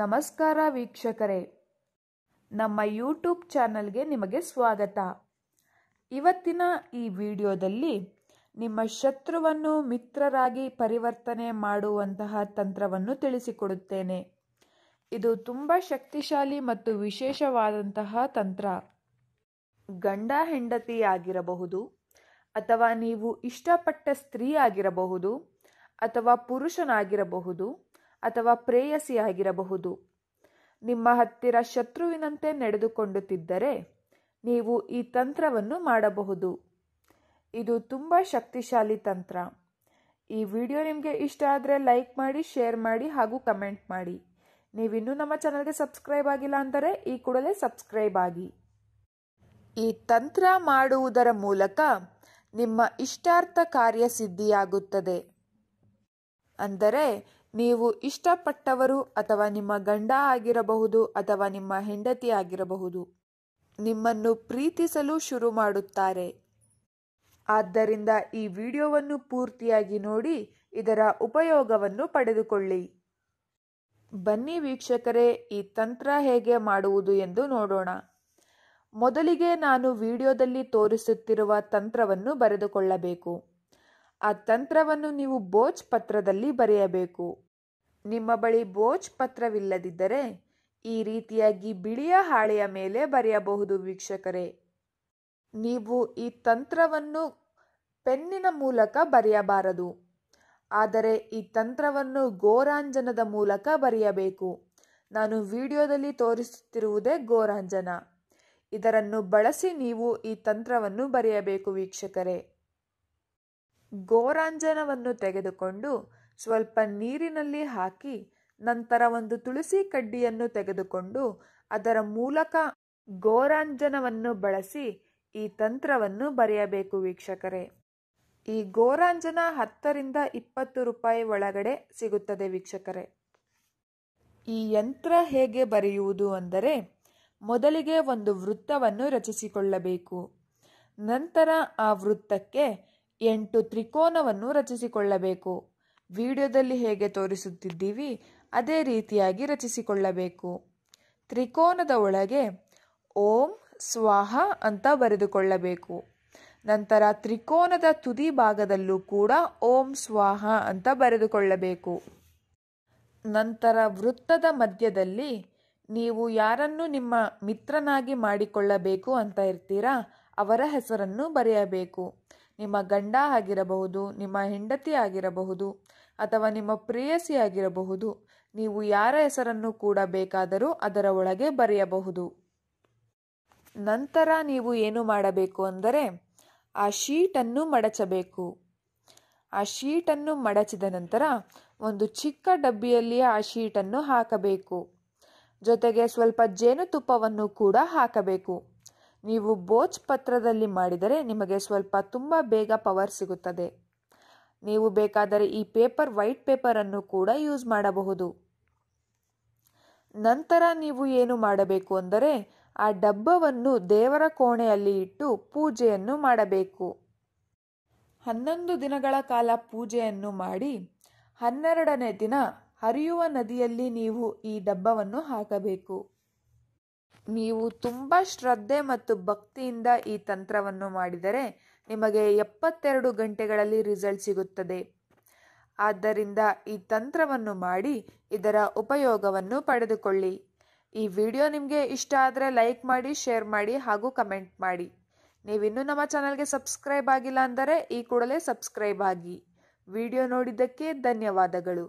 ನಮಸ್ಕಾರ ವೀಕ್ಷಕರೇ ನಮ್ಮ ಯೂಟ್ಯೂಬ್ ಚಾನಲ್ಗೆ ನಿಮಗೆ ಸ್ವಾಗತ ಇವತ್ತಿನ ಈ ವಿಡಿಯೋದಲ್ಲಿ ನಿಮ್ಮ ಶತ್ರುವನ್ನು ಮಿತ್ರರಾಗಿ ಪರಿವರ್ತನೆ ಮಾಡುವಂತಹ ತಂತ್ರವನ್ನು ತಿಳಿಸಿಕೊಡುತ್ತೇನೆ ಇದು ತುಂಬ ಶಕ್ತಿಶಾಲಿ ಮತ್ತು ವಿಶೇಷವಾದಂತಹ ತಂತ್ರ ಗಂಡ ಹೆಂಡತಿಯಾಗಿರಬಹುದು ಅಥವಾ ನೀವು ಇಷ್ಟಪಟ್ಟ ಸ್ತ್ರೀ ಆಗಿರಬಹುದು ಅಥವಾ ಪುರುಷನಾಗಿರಬಹುದು ಅಥವಾ ಪ್ರೇಯಸಿಯಾಗಿರಬಹುದು ನಿಮ್ಮ ಹತ್ತಿರ ಶತ್ರುವಿನಂತೆ ನಡೆದುಕೊಂಡುತ್ತಿದ್ದರೆ ನೀವು ಈ ತಂತ್ರವನ್ನು ಮಾಡಬಹುದು ಇದು ತುಂಬ ಶಕ್ತಿಶಾಲಿ ತಂತ್ರ ಈ ವಿಡಿಯೋ ನಿಮಗೆ ಇಷ್ಟ ಆದರೆ ಲೈಕ್ ಮಾಡಿ ಶೇರ್ ಮಾಡಿ ಹಾಗೂ ಕಮೆಂಟ್ ಮಾಡಿ ನೀವಿನ್ನೂ ನಮ್ಮ ಚಾನಲ್ಗೆ ಸಬ್ಸ್ಕ್ರೈಬ್ ಆಗಿಲ್ಲ ಅಂದರೆ ಈ ಕೂಡಲೇ ಸಬ್ಸ್ಕ್ರೈಬ್ ಆಗಿ ಈ ತಂತ್ರ ಮಾಡುವುದರ ಮೂಲಕ ನಿಮ್ಮ ಇಷ್ಟಾರ್ಥ ಕಾರ್ಯ ಸಿದ್ಧಿಯಾಗುತ್ತದೆ ಅಂದರೆ ನೀವು ಇಷ್ಟಪಟ್ಟವರು ಅಥವಾ ನಿಮ್ಮ ಗಂಡ ಆಗಿರಬಹುದು ಅಥವಾ ನಿಮ್ಮ ಹೆಂಡತಿ ಆಗಿರಬಹುದು ನಿಮ್ಮನ್ನು ಪ್ರೀತಿಸಲು ಶುರು ಮಾಡುತ್ತಾರೆ ಆದ್ದರಿಂದ ಈ ವಿಡಿಯೋವನ್ನು ಪೂರ್ತಿಯಾಗಿ ನೋಡಿ ಇದರ ಉಪಯೋಗವನ್ನು ಪಡೆದುಕೊಳ್ಳಿ ಬನ್ನಿ ವೀಕ್ಷಕರೇ ಈ ತಂತ್ರ ಹೇಗೆ ಮಾಡುವುದು ಎಂದು ನೋಡೋಣ ಮೊದಲಿಗೆ ನಾನು ವಿಡಿಯೋದಲ್ಲಿ ತೋರಿಸುತ್ತಿರುವ ತಂತ್ರವನ್ನು ಬರೆದುಕೊಳ್ಳಬೇಕು ಆ ತಂತ್ರವನ್ನು ನೀವು ಬೋಚ್ ಪತ್ರದಲ್ಲಿ ಬರೆಯಬೇಕು ನಿಮ್ಮ ಬಳಿ ಬೋಚ್ ಪತ್ರವಿಲ್ಲದಿದ್ದರೆ ಈ ರೀತಿಯಾಗಿ ಬಿಳಿಯ ಹಾಳೆಯ ಮೇಲೆ ಬರೆಯಬಹುದು ವೀಕ್ಷಕರೇ ನೀವು ಈ ತಂತ್ರವನ್ನು ಪೆನ್ನಿನ ಮೂಲಕ ಬರೆಯಬಾರದು ಆದರೆ ಈ ತಂತ್ರವನ್ನು ಗೋರಾಂಜನದ ಮೂಲಕ ಬರೆಯಬೇಕು ನಾನು ವಿಡಿಯೋದಲ್ಲಿ ತೋರಿಸುತ್ತಿರುವುದೇ ಗೋರಾಂಜನ ಇದರನ್ನು ಬಳಸಿ ನೀವು ಈ ತಂತ್ರವನ್ನು ಬರೆಯಬೇಕು ವೀಕ್ಷಕರೇ ಗೋರಾಂಜನವನ್ನು ತೆಗೆದುಕೊಂಡು ಸ್ವಲ್ಪ ನೀರಿನಲ್ಲಿ ಹಾಕಿ ನಂತರ ಒಂದು ತುಳಸಿ ಕಡ್ಡಿಯನ್ನು ತೆಗೆದುಕೊಂಡು ಅದರ ಮೂಲಕ ಗೋರಾಂಜನವನ್ನು ಬಳಸಿ ಈ ತಂತ್ರವನ್ನು ಬರೆಯಬೇಕು ವೀಕ್ಷಕರೇ ಈ ಗೋರಾಂಜನ ಹತ್ತರಿಂದ ಇಪ್ಪತ್ತು ರೂಪಾಯಿ ಒಳಗಡೆ ಸಿಗುತ್ತದೆ ವೀಕ್ಷಕರೇ ಈ ಯಂತ್ರ ಹೇಗೆ ಬರೆಯುವುದು ಅಂದರೆ ಮೊದಲಿಗೆ ಒಂದು ವೃತ್ತವನ್ನು ರಚಿಸಿಕೊಳ್ಳಬೇಕು ನಂತರ ಆ ವೃತ್ತಕ್ಕೆ ಎಂಟು ತ್ರಿಕೋನವನ್ನು ರಚಿಸಿಕೊಳ್ಳಬೇಕು ವಿಡಿಯೋದಲ್ಲಿ ಹೇಗೆ ತೋರಿಸುತ್ತಿದ್ದೀವಿ ಅದೇ ರೀತಿಯಾಗಿ ರಚಿಸಿಕೊಳ್ಳಬೇಕು ತ್ರಿಕೋನದ ಒಳಗೆ ಓಂ ಸ್ವಾಹ ಅಂತ ಬರೆದುಕೊಳ್ಳಬೇಕು ನಂತರ ತ್ರಿಕೋನದ ತುದಿ ಭಾಗದಲ್ಲೂ ಕೂಡ ಓಂ ಸ್ವಾಹ ಅಂತ ಬರೆದುಕೊಳ್ಳಬೇಕು ನಂತರ ವೃತ್ತದ ಮಧ್ಯದಲ್ಲಿ ನೀವು ಯಾರನ್ನು ನಿಮ್ಮ ಮಿತ್ರನಾಗಿ ಮಾಡಿಕೊಳ್ಳಬೇಕು ಅಂತ ಇರ್ತೀರಾ ಅವರ ಹೆಸರನ್ನು ಬರೆಯಬೇಕು ನಿಮ್ಮ ಗಂಡ ಆಗಿರಬಹುದು ನಿಮ್ಮ ಹೆಂಡತಿ ಆಗಿರಬಹುದು ಅಥವಾ ನಿಮ್ಮ ಪ್ರೇಯಸಿ ಆಗಿರಬಹುದು ನೀವು ಯಾರ ಹೆಸರನ್ನು ಕೂಡ ಬೇಕಾದರೂ ಅದರ ಒಳಗೆ ಬರೆಯಬಹುದು ನಂತರ ನೀವು ಏನು ಮಾಡಬೇಕು ಅಂದರೆ ಆ ಶೀಟನ್ನು ಮಡಚಬೇಕು ಆ ಶೀಟನ್ನು ಮಡಚಿದ ನಂತರ ಒಂದು ಚಿಕ್ಕ ಡಬ್ಬಿಯಲ್ಲಿ ಆ ಶೀಟನ್ನು ಹಾಕಬೇಕು ಜೊತೆಗೆ ಸ್ವಲ್ಪ ಜೇನುತುಪ್ಪವನ್ನು ಕೂಡ ಹಾಕಬೇಕು ನೀವು ಬೋಚ್ ಪತ್ರದಲ್ಲಿ ಮಾಡಿದರೆ ನಿಮಗೆ ಸ್ವಲ್ಪ ತುಂಬ ಬೇಗ ಪವರ್ ಸಿಗುತ್ತದೆ ನೀವು ಬೇಕಾದರೆ ಈ ಪೇಪರ್ ವೈಟ್ ಪೇಪರನ್ನು ಕೂಡ ಯೂಸ್ ಮಾಡಬಹುದು ನಂತರ ನೀವು ಏನು ಮಾಡಬೇಕು ಅಂದರೆ ಆ ಡಬ್ಬವನ್ನು ದೇವರ ಕೋಣೆಯಲ್ಲಿ ಇಟ್ಟು ಪೂಜೆಯನ್ನು ಮಾಡಬೇಕು ಹನ್ನೊಂದು ದಿನಗಳ ಕಾಲ ಪೂಜೆಯನ್ನು ಮಾಡಿ ಹನ್ನೆರಡನೇ ದಿನ ಹರಿಯುವ ನದಿಯಲ್ಲಿ ನೀವು ಈ ಡಬ್ಬವನ್ನು ಹಾಕಬೇಕು ನೀವು ತುಂಬ ಶ್ರದ್ಧೆ ಮತ್ತು ಭಕ್ತಿಯಿಂದ ಈ ತಂತ್ರವನ್ನು ಮಾಡಿದರೆ ನಿಮಗೆ ಎಪ್ಪತ್ತೆರಡು ಗಂಟೆಗಳಲ್ಲಿ ರಿಸಲ್ಟ್ ಸಿಗುತ್ತದೆ ಆದ್ದರಿಂದ ಈ ತಂತ್ರವನ್ನು ಮಾಡಿ ಇದರ ಉಪಯೋಗವನ್ನು ಪಡೆದುಕೊಳ್ಳಿ ಈ ವಿಡಿಯೋ ನಿಮಗೆ ಇಷ್ಟ ಆದರೆ ಲೈಕ್ ಮಾಡಿ ಶೇರ್ ಮಾಡಿ ಹಾಗೂ ಕಮೆಂಟ್ ಮಾಡಿ ನೀವಿನ್ನೂ ನಮ್ಮ ಚಾನಲ್ಗೆ ಸಬ್ಸ್ಕ್ರೈಬ್ ಆಗಿಲ್ಲ ಅಂದರೆ ಈ ಕೂಡಲೇ ಸಬ್ಸ್ಕ್ರೈಬ್ ಆಗಿ ವಿಡಿಯೋ ನೋಡಿದ್ದಕ್ಕೆ ಧನ್ಯವಾದಗಳು